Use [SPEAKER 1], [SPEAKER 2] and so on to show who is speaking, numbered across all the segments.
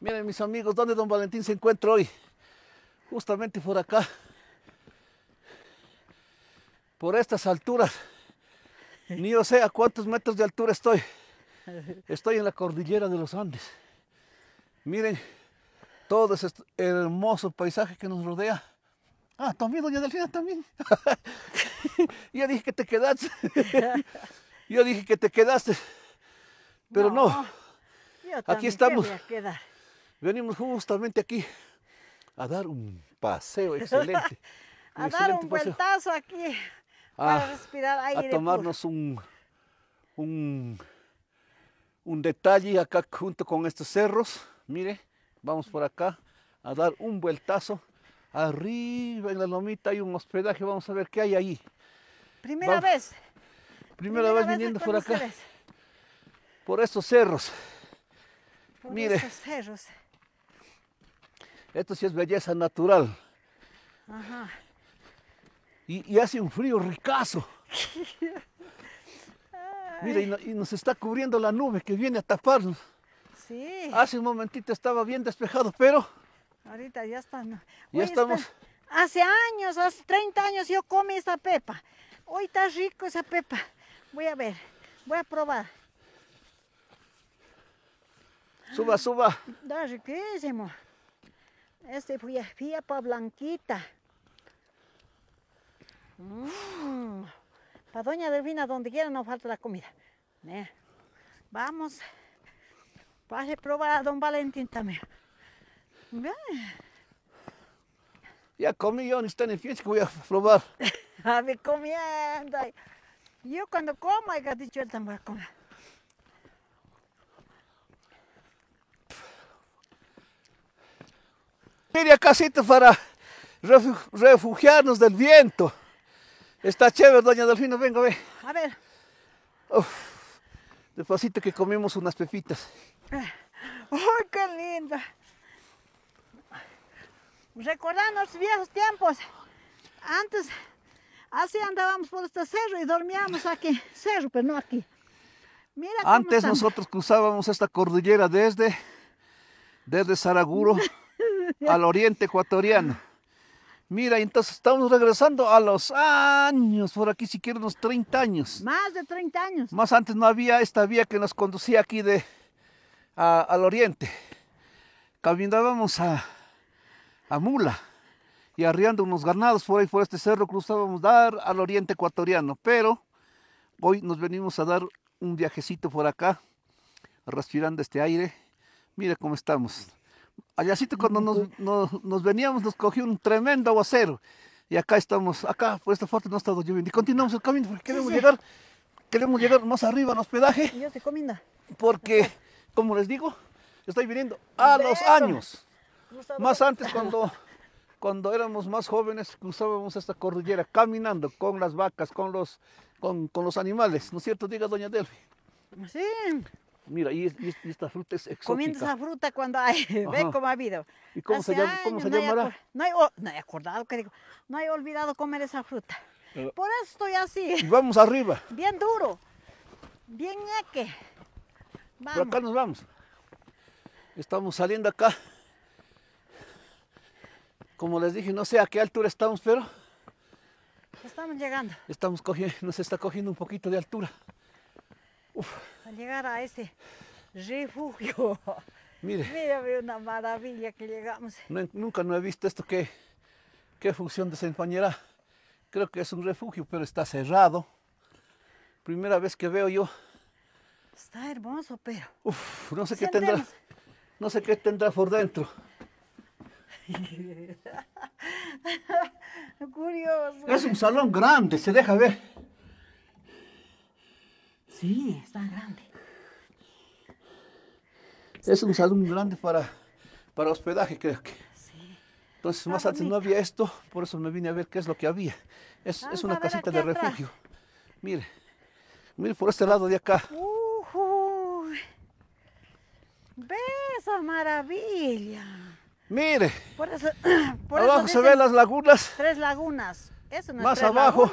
[SPEAKER 1] Miren mis amigos, ¿dónde Don Valentín se encuentra hoy? Justamente por acá. Por estas alturas. Ni yo sé a cuántos metros de altura estoy. Estoy en la cordillera de los Andes. Miren todo ese hermoso paisaje que nos rodea. Ah, también, doña Delfina, también. yo dije que te quedaste. yo dije que te quedaste. Pero no.
[SPEAKER 2] Aquí estamos
[SPEAKER 1] venimos justamente aquí a dar un paseo excelente.
[SPEAKER 2] a dar un vueltazo aquí ah, a, respirar aire. A tomarnos
[SPEAKER 1] un, un, detalle acá junto con estos cerros. Mire, vamos por acá a dar un vueltazo. Arriba en la lomita hay un hospedaje, vamos a ver qué hay ahí.
[SPEAKER 2] Primera vez.
[SPEAKER 1] Primera, vez, viniendo por acá. Por estos cerros.
[SPEAKER 2] Por Mire. Estos cerros.
[SPEAKER 1] Esto sí es belleza natural. Y, hace un frío ricazo.
[SPEAKER 2] Mira,
[SPEAKER 1] y, nos está cubriendo la nube que viene a taparnos.
[SPEAKER 2] Sí. Hace un momentito
[SPEAKER 1] estaba bien despejado, pero...
[SPEAKER 2] Ahorita ya estamos... Hace años, hace 30 años yo comí esa pepa. Hoy está rico esa pepa. Voy a ver, voy a probar. Suba, suba. Está riquísimo. Este fue para Blanquita. Mm. Para Doña Delfina, donde quiera no falta la comida. Vamos. Pase probar a Don Valentín también.
[SPEAKER 1] Ya comí yo, ni está en que voy a probar.
[SPEAKER 2] a ver, comiendo. Yo cuando coma, he dicho, él también va a comer.
[SPEAKER 1] Mira, casita para refugiarnos del viento. Está chévere, doña Delfino, venga, ve. A ver. despacito que comimos unas pepitas.
[SPEAKER 2] ¡Ay, qué linda! Recordando los viejos tiempos. Antes, así andábamos por este cerro y dormíamos aquí. Cerro, pero no aquí. Mira Antes nosotros
[SPEAKER 1] cruzábamos esta cordillera desde, desde Saraguro. al oriente ecuatoriano. Mira, entonces estamos regresando a los años, por aquí siquiera unos 30 años. Más de
[SPEAKER 2] 30 años.
[SPEAKER 1] Más antes no había esta vía que nos conducía aquí de, al oriente. Caminábamos a, a mula y arriando unos ganados por ahí, por este cerro, cruzábamos dar al oriente ecuatoriano. Pero hoy nos venimos a dar un viajecito por acá, respirando este aire. Mira cómo estamos. Allácito cuando nos, veníamos nos cogió un tremendo aguacero. Y acá estamos, acá por esta fuerte no ha estado lloviendo. Y continuamos el camino porque queremos llegar, queremos llegar más arriba al hospedaje. ya te comina. Porque, como les digo, estoy viniendo a los años. Más antes cuando, cuando éramos más jóvenes cruzábamos esta cordillera caminando con las vacas, con los, con, los animales. ¿No es cierto? Diga doña Delphi. Sí mira, y, esta fruta es exótica. Comiendo esa
[SPEAKER 2] fruta cuando hay, ven cómo ha habido. ¿Y cómo se, llama, no llamará? no, acordado, que digo, no he olvidado comer esa fruta. Eh. Por eso estoy así. vamos arriba. Bien duro, bien ñeque Por acá
[SPEAKER 1] nos vamos. Estamos saliendo acá. Como les dije, no sé a qué altura estamos, pero...
[SPEAKER 2] Estamos llegando.
[SPEAKER 1] Estamos cogiendo, nos está cogiendo un poquito de altura
[SPEAKER 2] llegar a ese refugio. Mire. una maravilla que llegamos.
[SPEAKER 1] nunca no he visto esto que qué función desempeñará. Creo que es un refugio, pero está cerrado. Primera vez que veo yo.
[SPEAKER 2] Está hermoso, pero.
[SPEAKER 1] Uf, no sé qué tendrá. No sé qué tendrá por dentro.
[SPEAKER 2] Curioso. Es un salón
[SPEAKER 1] grande, se deja ver. Sí, está grande. Es un salón grande para, para hospedaje, creo que. Entonces, más ah, antes no había esto, por eso me vine a ver qué es lo que había. Es, ah, una casita de refugio. Mire, mire por este lado de acá.
[SPEAKER 2] Uh Ve esa maravilla. Mire. Por abajo se ven las lagunas. Tres lagunas. Eso no más abajo.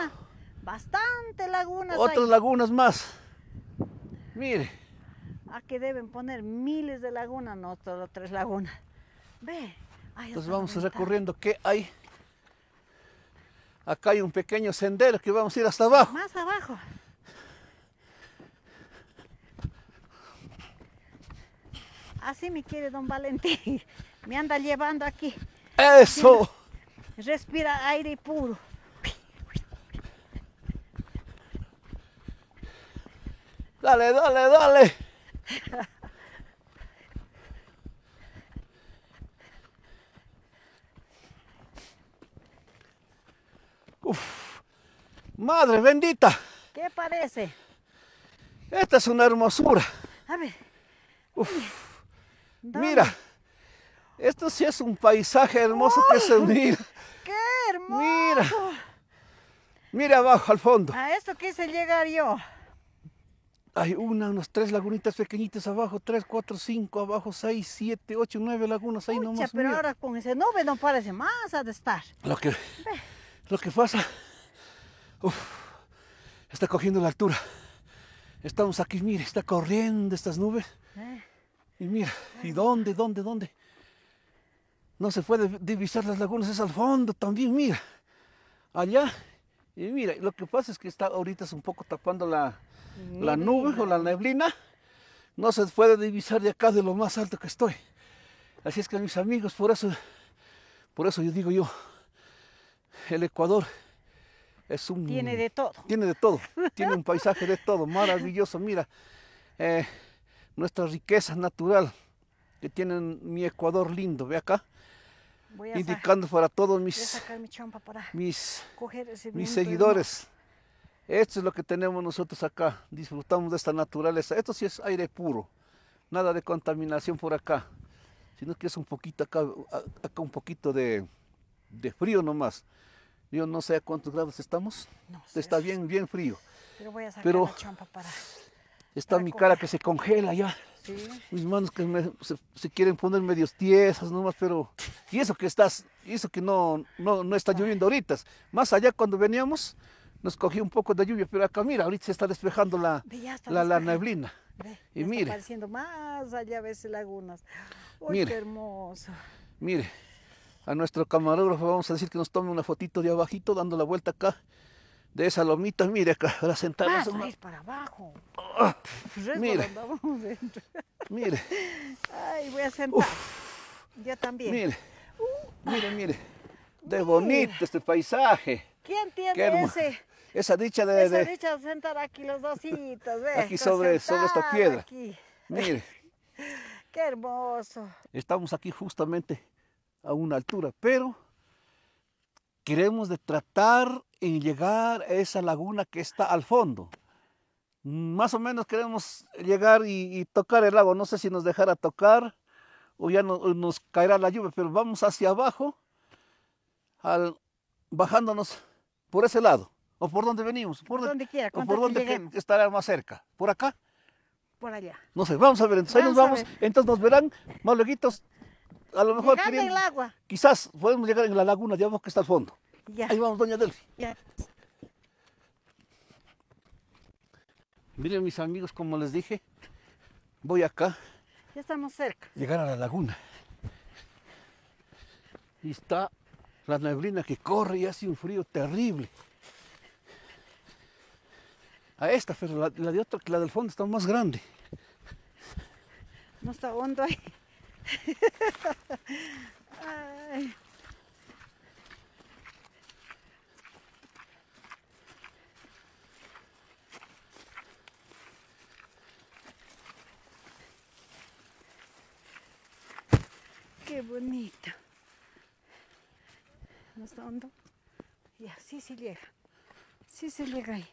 [SPEAKER 2] Bastante lagunas. Otras lagunas
[SPEAKER 1] más. Mire
[SPEAKER 2] a que deben poner miles de lagunas, no solo tres lagunas. Ve. Entonces vamos recorriendo
[SPEAKER 1] qué hay. Acá hay un pequeño sendero que vamos a ir hasta abajo.
[SPEAKER 2] Más abajo. Así me quiere don Valentín. Me anda llevando aquí.
[SPEAKER 1] ¡Eso!
[SPEAKER 2] Respira aire puro. Dale, dale, dale.
[SPEAKER 1] Madre bendita.
[SPEAKER 2] ¿Qué parece?
[SPEAKER 1] Esta es una hermosura. A ver. Uf. Mira. Esto sí es un paisaje hermoso que se mira.
[SPEAKER 2] ¡Qué hermoso!
[SPEAKER 1] Mira. Mira abajo al fondo.
[SPEAKER 2] A esto quise llegar yo.
[SPEAKER 1] Hay una, unas tres lagunitas pequeñitas abajo, tres, cuatro, cinco, abajo, seis,
[SPEAKER 2] siete, ocho, nueve lagunas ahí Pucha, nomás. Pero ahora con ese nube no parece más de estar.
[SPEAKER 1] Lo que, lo que pasa Uf, está cogiendo la altura. Estamos aquí, mire, está corriendo estas nubes. Eh. Y mira, ¿y dónde, dónde, dónde? No se puede divisar las lagunas, es al fondo también, mira. Allá. Y mira, lo que pasa es que está ahorita es un poco tapando la, la nube o la neblina. No se puede divisar de acá de lo más alto que estoy. Así es que mis amigos, por eso, por eso yo digo yo, el Ecuador un, tiene de todo. Tiene de todo, tiene un paisaje de todo, maravilloso. Mira, eh, nuestra riqueza natural que tiene mi Ecuador lindo, ve acá.
[SPEAKER 2] indicando para todos mis, mis, mis seguidores.
[SPEAKER 1] Esto es lo que tenemos nosotros acá, disfrutamos de esta naturaleza. Esto sí es aire puro, nada de contaminación por acá, sino que es un poquito acá, acá un poquito de, de frío nomás. Yo no sé a cuántos grados estamos. No Está bien, bien frío.
[SPEAKER 2] Pero voy a sacar la champa para.
[SPEAKER 1] Está mi cara que se congela ya. ¿Sí? Mis manos que se, quieren poner medios tiesas nomás, pero. Y eso que estás, eso que no, no, está lloviendo ahorita. Más allá cuando veníamos, nos cogió un poco de lluvia, pero acá mira, ahorita se está despejando la, la, neblina.
[SPEAKER 2] y mire. Está más allá veces lagunas. Uy, mire, qué hermoso.
[SPEAKER 1] Mire a nuestro camarógrafo, vamos a decir que nos tome una fotito de abajito, dando la vuelta acá, de esa lomita, mire acá, para sentarnos. más,
[SPEAKER 2] para abajo.
[SPEAKER 1] Ah, pues mire, mire.
[SPEAKER 2] Ay, voy a sentar. Yo también. Mire,
[SPEAKER 1] uh. mire, mire. De bonito este paisaje.
[SPEAKER 2] ¿Quién tiene ese?
[SPEAKER 1] Esa dicha de... Esa dicha
[SPEAKER 2] de sentar aquí los dositos, ¿ves? Aquí sobre, sobre esta piedra. Aquí. Mire. Qué hermoso.
[SPEAKER 1] Estamos aquí justamente a una altura, pero queremos de tratar en llegar a esa laguna que está al fondo. Más o menos queremos llegar y, tocar el lago. No sé si nos dejará tocar o ya nos caerá la lluvia, pero vamos hacia abajo, al, bajándonos por ese lado. ¿O por donde venimos? Por, donde quiera. ¿O por dónde estará más cerca? ¿Por acá? Por allá. No sé, vamos a ver. Entonces vamos Entonces nos verán más leguitos a lo mejor el agua. Quizás podemos llegar en la laguna, digamos que está al fondo.
[SPEAKER 2] Ahí vamos, doña Delphi.
[SPEAKER 1] Miren mis amigos, como les dije, voy acá.
[SPEAKER 2] Ya estamos cerca.
[SPEAKER 1] Llegar a la laguna. Y está la neblina que corre y hace un frío terrible. A esta, pero la, de otra, la del fondo está más grande.
[SPEAKER 2] No está hondo ahí. Qué bonito. ¿No está Ya, sí, se llega. Sí se llega ahí.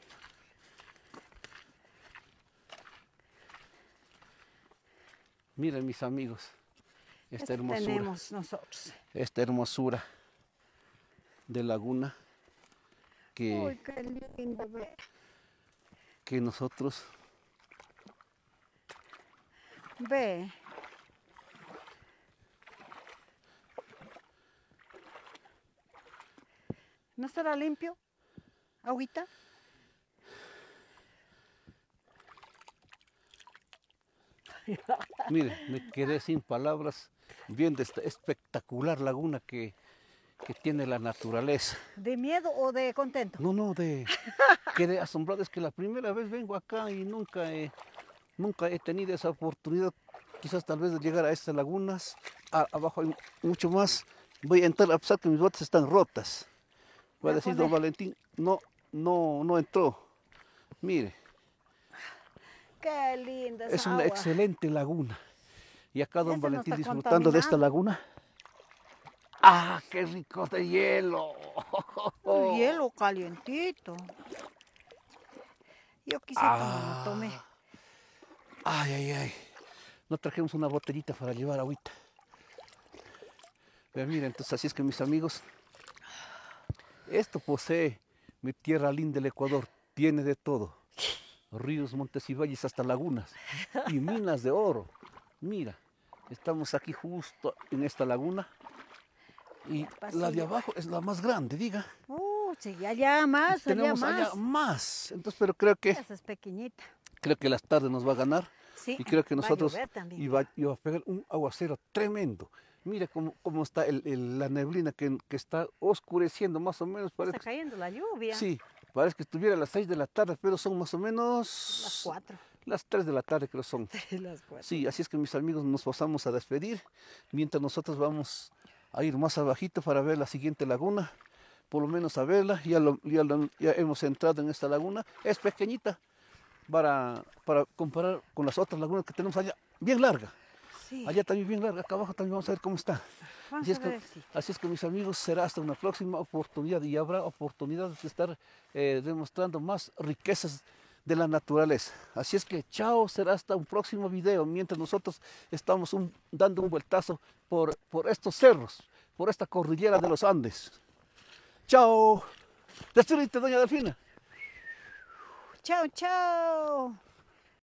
[SPEAKER 1] Miren mis amigos
[SPEAKER 2] esta este hermosura. tenemos nosotros.
[SPEAKER 1] Esta hermosura de laguna que, que nosotros
[SPEAKER 2] ve ¿No estará limpio? ¿Agüita? Mire,
[SPEAKER 1] me quedé sin palabras bien espectacular laguna que, tiene la naturaleza.
[SPEAKER 2] ¿De miedo o de contento?
[SPEAKER 1] No, no, de, que asombrado. Es que la primera vez vengo acá y nunca he, nunca he tenido esa oportunidad, quizás tal vez de llegar a estas lagunas. abajo hay mucho más. Voy a entrar a pesar que mis botas están rotas. Voy a decir, don Valentín, no, no, no entró. Mire.
[SPEAKER 2] Qué linda. Es una excelente
[SPEAKER 1] laguna. Y acá don Valentín disfrutando de esta laguna.
[SPEAKER 2] ¡Ah, qué rico de hielo! hielo calientito. Yo quise ah. lo tomé.
[SPEAKER 1] Ay, ay, ay. No trajimos una botellita para llevar agüita. Pero miren, entonces así es que mis amigos, esto posee mi tierra linda del Ecuador. Tiene de todo. Ríos, montes y valles, hasta lagunas. Y minas de oro. Mira. Estamos aquí justo en esta laguna. Y la de abajo es la más grande, diga.
[SPEAKER 2] Uh, sí, allá más, Tenemos allá más. Allá
[SPEAKER 1] más. Entonces, pero creo que...
[SPEAKER 2] es pequeñita.
[SPEAKER 1] Creo que las tardes nos va a ganar. Sí, y creo que nosotros iba a, a pegar un aguacero tremendo. Mira cómo, cómo está la neblina que, está oscureciendo más o menos. Parece está
[SPEAKER 2] cayendo la lluvia. Sí,
[SPEAKER 1] parece que estuviera a las 6 de la tarde, pero son más o menos... Las 4 las tres de la tarde creo son.
[SPEAKER 2] Sí,
[SPEAKER 1] así es que mis amigos nos pasamos a despedir, mientras nosotros vamos a ir más abajito para ver la siguiente laguna, por lo menos a verla, ya, ya, hemos entrado en esta laguna, es pequeñita para, para comparar con las otras lagunas que tenemos allá, bien larga. Allá también bien larga, acá abajo también vamos a ver cómo está. Así es, que, así es, que, mis amigos, será hasta una próxima oportunidad y habrá oportunidades de estar eh, demostrando más riquezas de la naturaleza. Así es que chao, será hasta un próximo video, mientras nosotros estamos dando un vueltazo por, por estos cerros, por esta cordillera de los Andes.
[SPEAKER 2] Chao. de doña Delfina. Chao, chao.